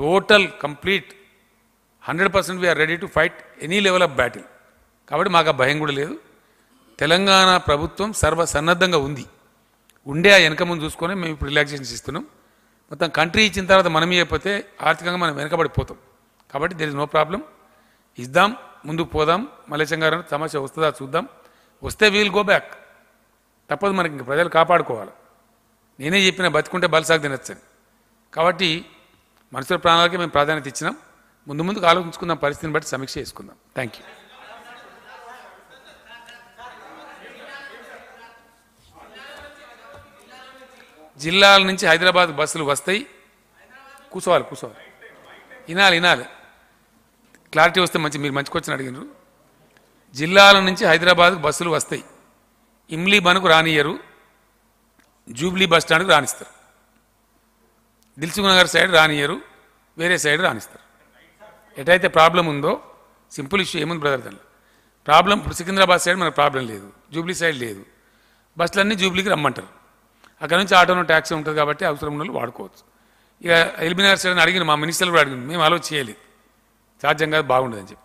total complete hundred percent we are ready to fight any level of battle కాబట్టి మాకు ఆ భయం కూడా లేదు తెలంగాణ ప్రభుత్వం సర్వసన్నద్ధంగా ఉంది ఉండే ఆ వెనక ముందు చూసుకొని మేము ఇప్పుడు రిలాక్సేషన్స్ ఇస్తున్నాం మొత్తం కంట్రీ ఇచ్చిన తర్వాత మనం ఇవ్వకపోతే ఆర్థికంగా మనం వెనకబడిపోతాం కాబట్టి దేర్ ఇస్ నో ప్రాబ్లం ఇద్దాం ముందుకు పోదాం మలేశం గారు సమస్య వస్తుందా చూద్దాం వస్తే వీల్ గో బ్యాక్ తప్పదు మనకి ఇంక ప్రజలు కాపాడుకోవాలి నేనే చెప్పిన బతుకుంటే బలసాగు తినచ్చని కాబట్టి మనుషుల ప్రాణాలకి మేము ప్రాధాన్యత ఇచ్చినాం ముందు ముందుకు ఆలోచించుకుందాం పరిస్థితిని బట్టి సమీక్ష చేసుకుందాం థ్యాంక్ యూ జిల్లాల నుంచి హైదరాబాద్ బస్సులు వస్తాయి కూసోవాలి కూసోవాలి వినాలి వినాలి క్లారిటీ వస్తే మంచి మీరు మంచి క్వశ్చన్ అడిగినారు జిల్లాల నుంచి హైదరాబాద్కు బస్సులు వస్తాయి ఇమ్లీ బన్కు రానియరు జూబ్లీ బస్ స్టాండ్కు రాణిస్తారు దిల్సుఖ్నగర్ సైడ్ రానియరు వేరే సైడ్ రానిస్తారు ఎటైతే ప్రాబ్లం ఉందో సింపుల్ ఇష్యూ ఏముంది బ్రదర్ దానిలో ప్రాబ్లం ఇప్పుడు సికింద్రాబాద్ సైడ్ మనకు ప్రాబ్లం లేదు జూబ్లీ సైడ్ లేదు బస్సులన్నీ జూబ్లీకి రమ్మంటారు అక్కడ నుంచి ఆటోలో ట్యాక్సీ ఉంటుంది కాబట్టి అవసరం ఉన్న వాడుకోవచ్చు ఇక ఎల్బీనగర్ సైడ్ అడిగిన మా మినిస్టర్ కూడా అడిగింది మేము అలో చేయలేదు సాధ్యం కాదు బాగుండదని చెప్పి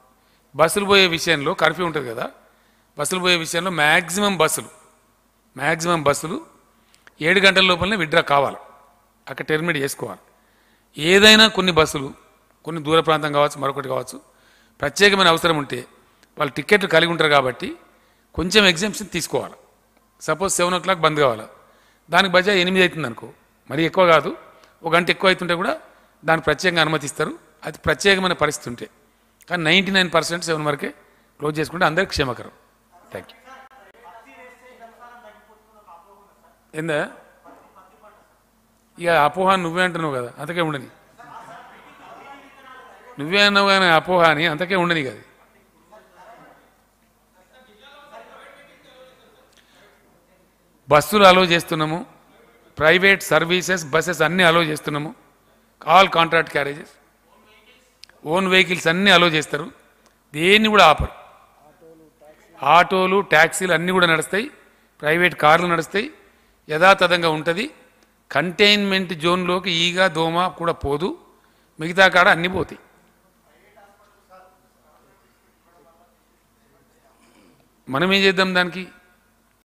బస్సులు పోయే విషయంలో కర్ఫ్యూ ఉంటుంది కదా బస్సులు పోయే విషయంలో మ్యాక్సిమం బస్సులు మ్యాక్సిమం బస్సులు ఏడు గంటల లోపలనే విడ్రా కావాలి అక్కడ టెర్మినేట్ చేసుకోవాలి ఏదైనా కొన్ని బస్సులు కొన్ని దూర ప్రాంతం కావచ్చు మరొకటి కావచ్చు ప్రత్యేకమైన అవసరం ఉంటే వాళ్ళు టికెట్లు కలిగి ఉంటారు కాబట్టి కొంచెం ఎగ్జామ్షన్ తీసుకోవాలి సపోజ్ సెవెన్ ఓ క్లాక్ బంద్ కావాలి దానికి బజా ఎనిమిది అవుతుంది అనుకో మరీ ఎక్కువ కాదు ఒక గంట ఎక్కువ అవుతుంటే కూడా దానికి ప్రత్యేకంగా అనుమతిస్తారు అది ప్రత్యేకమైన పరిస్థితి ఉంటే కానీ నైంటీ నైన్ పర్సెంట్ సెవెన్ వరకే క్లోజ్ చేసుకుంటే అందరికి క్షేమకరం థ్యాంక్ యూ ఏందా ఇక అపోహ నువ్వే అంటున్నావు కదా అంతకే ఉండని నువ్వే అన్నావు కానీ అపోహ అని అంతకే ఉండని కదా బస్సులు అలో చేస్తున్నాము ప్రైవేట్ సర్వీసెస్ బస్సెస్ అన్నీ అలో చేస్తున్నాము all contract carriages own vehicles అన్నీ అలో చేస్తారు దేన్ని కూడా ఆపరు ఆటోలు ట్యాక్సీలు అన్నీ కూడా నడుస్తాయి ప్రైవేట్ కార్లు నడుస్తాయి యథాతథంగా ఉంటుంది కంటైన్మెంట్ జోన్లోకి ఈగ దోమ కూడా పోదు మిగతా కాడ అన్ని పోతాయి మనం ఏం చేద్దాం దానికి